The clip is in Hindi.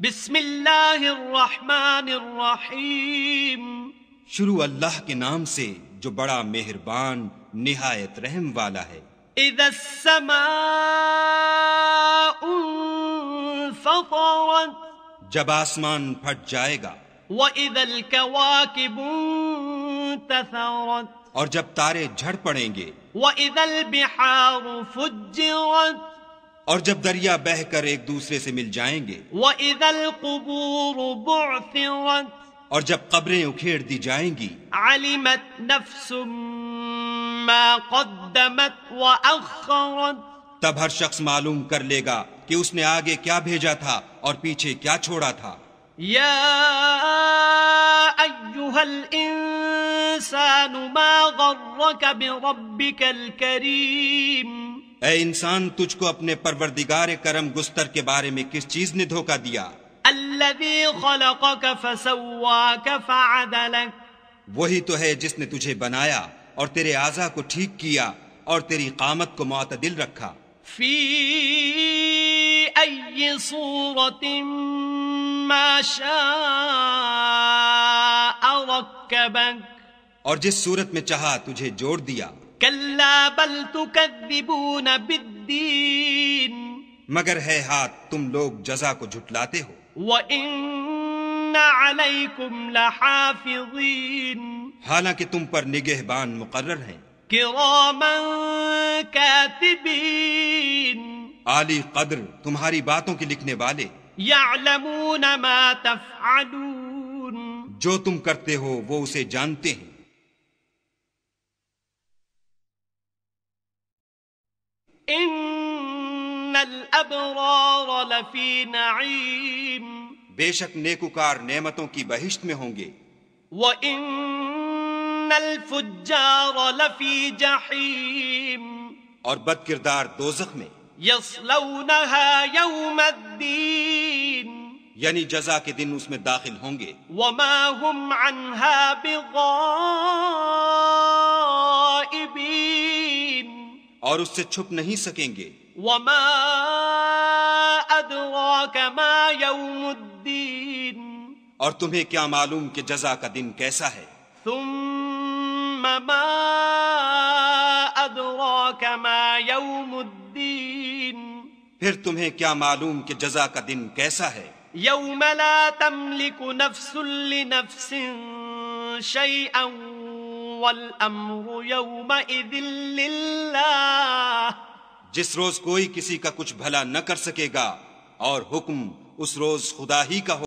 बिस्मिल्लाहिर्रहमानिर्रहीम शुरू अल्लाह के नाम से जो बड़ा मेहरबान निहायत रहम वाला है जब आसमान फट जाएगा और जब तारे झड़ पड़ेंगे वह इदल बिहार और जब दरिया बहकर एक दूसरे से मिल जाएंगे और जब कब्रें उखेड़ दी जाएंगी आलिमत तब हर शख्स मालूम कर लेगा कि उसने आगे क्या भेजा था और पीछे क्या छोड़ा था या इंसान ए इंसान तुझको अपने परवरदिगार करम गुस्तर के बारे में किस चीज ने धोखा दिया वही तो है जिसने तुझे बनाया और तेरे आजा को ठीक किया और तेरी कामत को मतदिल रखा फी सूरत और जिस सूरत में चाहा तुझे जोड़ दिया कल्ला बल तुकद्दिबून बिद्दीन मगर है हाथ तुम लोग जजा को झुटलाते हो व अलैकुम लहाफिजीन हालांकि तुम पर निगहबान मुकर्र हैं किरामन कातिबीन आली कद्र तुम्हारी बातों के लिखने वाले यालमून मा तफअलून जो तुम करते हो वो उसे जानते हैं बेशक नेकुकार नेमतों की बहिश्त में होंगे व लफी जहीम और बद किरदार दोजख में यौमद्दीन यानी जजा के दिन उसमें दाखिल होंगे वो हुम अनहा और उससे छुप नहीं सकेंगे और तुम्हें क्या मालूम कि जजा का दिन कैसा है फिर तुम्हें क्या मालूम कि जजा का दिन कैसा है यौमला तमलिकु नफ्सुल्ली नफ्सिन शैअन जिस रोज कोई किसी का कुछ भला न कर सकेगा और हुक्म उस रोज खुदा ही का हो